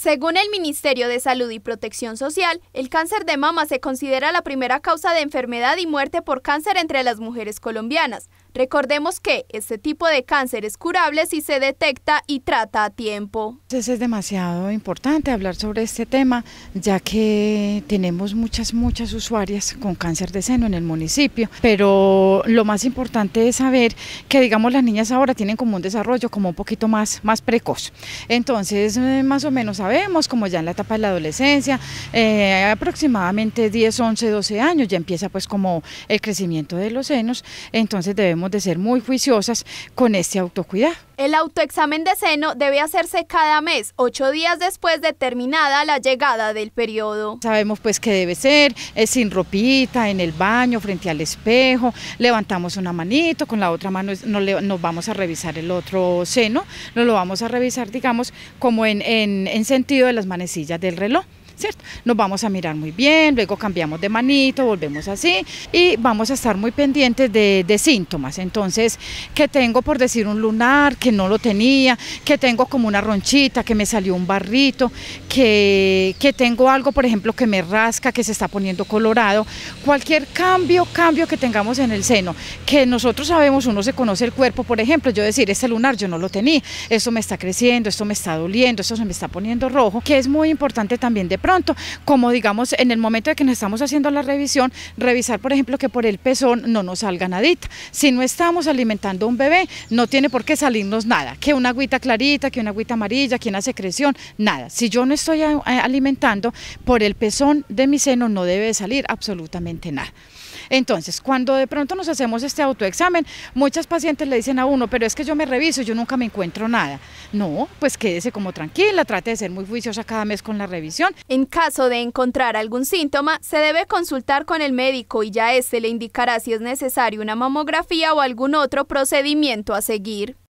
Según el Ministerio de Salud y Protección Social, el cáncer de mama se considera la primera causa de enfermedad y muerte por cáncer entre las mujeres colombianas. Recordemos que este tipo de cáncer es curable si se detecta y trata a tiempo. es demasiado importante hablar sobre este tema, ya que tenemos muchas, muchas usuarias con cáncer de seno en el municipio, pero lo más importante es saber que, digamos, las niñas ahora tienen como un desarrollo como un poquito más, más precoz. Entonces, eh, más o menos, sabemos, como ya en la etapa de la adolescencia, eh, aproximadamente 10, 11, 12 años, ya empieza pues como el crecimiento de los senos, entonces debemos de ser muy juiciosas con este autocuidado. El autoexamen de seno debe hacerse cada mes, ocho días después de terminada la llegada del periodo. Sabemos pues que debe ser es eh, sin ropita, en el baño, frente al espejo, levantamos una manito, con la otra mano nos vamos a revisar el otro seno, no lo vamos a revisar digamos como en, en, en seno sentido de las manecillas del reloj. ¿cierto? Nos vamos a mirar muy bien, luego cambiamos de manito, volvemos así y vamos a estar muy pendientes de, síntomas. Entonces, que tengo por decir un lunar, que no lo tenía, que tengo como una ronchita, que me salió un barrito, que, tengo algo, por ejemplo, que me rasca, que se está poniendo colorado. Cualquier cambio, cambio que tengamos en el seno, que nosotros sabemos, uno se conoce el cuerpo, por ejemplo, yo decir, este lunar yo no lo tenía, esto me está creciendo, esto me está doliendo, esto se me está poniendo rojo, que es muy importante también de pronto, como digamos en el momento de que nos estamos haciendo la revisión, revisar por ejemplo que por el pezón no nos salga nadita. Si no estamos alimentando un bebé, no tiene por qué salirnos nada, que una agüita clarita, que una agüita amarilla, que una secreción, nada. Si yo no estoy alimentando, por el pezón de mi seno no debe salir absolutamente nada. Entonces, cuando de pronto nos hacemos este autoexamen, muchas pacientes le dicen a uno, pero es que yo me reviso, yo nunca me encuentro nada. No, pues quédese como tranquila, trate de ser muy juiciosa cada mes con la revisión. En caso de encontrar algún síntoma, se debe consultar con el médico y ya éste le indicará si es necesario una mamografía o algún otro procedimiento a seguir.